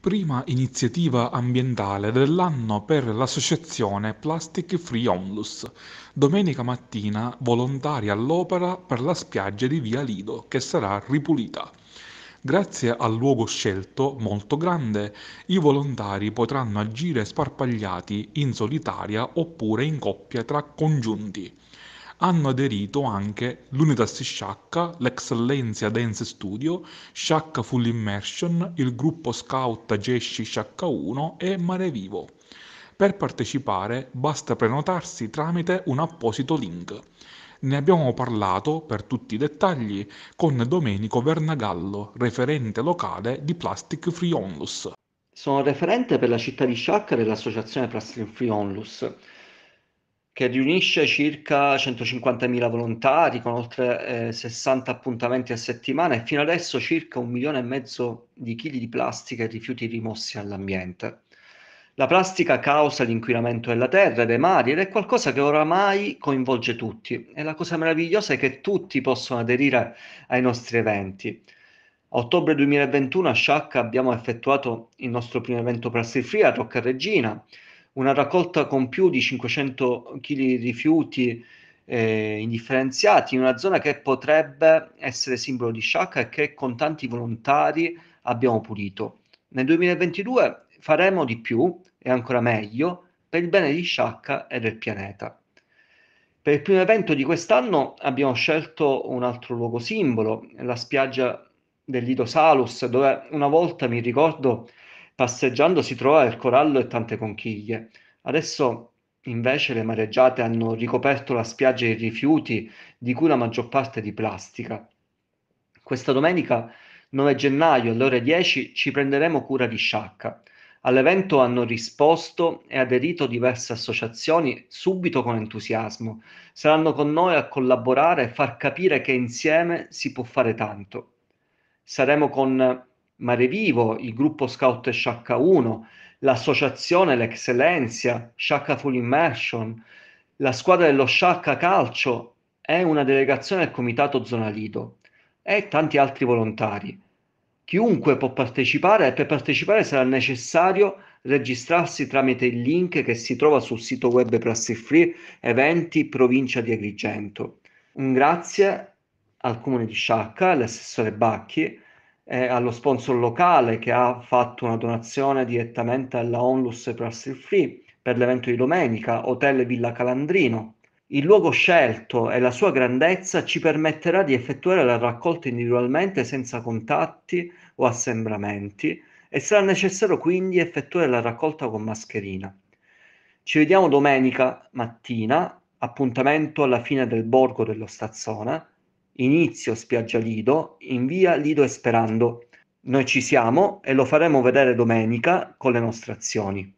prima iniziativa ambientale dell'anno per l'associazione Plastic Free Onlus. Domenica mattina volontari all'opera per la spiaggia di Via Lido che sarà ripulita. Grazie al luogo scelto, molto grande, i volontari potranno agire sparpagliati in solitaria oppure in coppia tra congiunti hanno aderito anche l'Unitas Sciacca, l'Excellenza Dance Studio, Sciacca Full Immersion, il gruppo scout Gesci Sciacca 1 e Mare Vivo. Per partecipare basta prenotarsi tramite un apposito link. Ne abbiamo parlato per tutti i dettagli con Domenico Vernagallo, referente locale di Plastic Free Onlus. Sono referente per la città di Sciacca dell'associazione Plastic Free Onlus che riunisce circa 150.000 volontari con oltre eh, 60 appuntamenti a settimana e fino adesso circa un milione e mezzo di chili di plastica e rifiuti rimossi all'ambiente. La plastica causa l'inquinamento della terra e dei mari ed è qualcosa che oramai coinvolge tutti e la cosa meravigliosa è che tutti possono aderire ai nostri eventi. A ottobre 2021 a Sciacca abbiamo effettuato il nostro primo evento Plastic Free a Rocca Regina, una raccolta con più di 500 kg di rifiuti eh, indifferenziati in una zona che potrebbe essere simbolo di sciacca e che con tanti volontari abbiamo pulito. Nel 2022 faremo di più e ancora meglio per il bene di Sciacca e del pianeta. Per il primo evento di quest'anno abbiamo scelto un altro luogo simbolo, la spiaggia del Lido Salus, dove una volta, mi ricordo, Passeggiando si trovava il corallo e tante conchiglie. Adesso invece le mareggiate hanno ricoperto la spiaggia di rifiuti, di cui la maggior parte di plastica. Questa domenica 9 gennaio alle ore 10 ci prenderemo cura di Sciacca. All'evento hanno risposto e aderito diverse associazioni subito con entusiasmo. Saranno con noi a collaborare e far capire che insieme si può fare tanto. Saremo con Mare Vivo, il gruppo Scout Sciacca 1, l'associazione L'Excellencia, Sciacca Full Immersion, la squadra dello Sciacca Calcio e una delegazione del Comitato Zona Lido e tanti altri volontari. Chiunque può partecipare e per partecipare sarà necessario registrarsi tramite il link che si trova sul sito web Plastic Free Eventi Provincia di Agrigento. Un grazie al comune di Sciacca, all'assessore Bacchi, eh, allo sponsor locale che ha fatto una donazione direttamente alla Onlus Press il Free per l'evento di domenica, Hotel Villa Calandrino. Il luogo scelto e la sua grandezza ci permetterà di effettuare la raccolta individualmente senza contatti o assembramenti e sarà necessario quindi effettuare la raccolta con mascherina. Ci vediamo domenica mattina, appuntamento alla fine del borgo dello Stazzone Inizio Spiaggia Lido in via Lido Esperando. Noi ci siamo e lo faremo vedere domenica con le nostre azioni.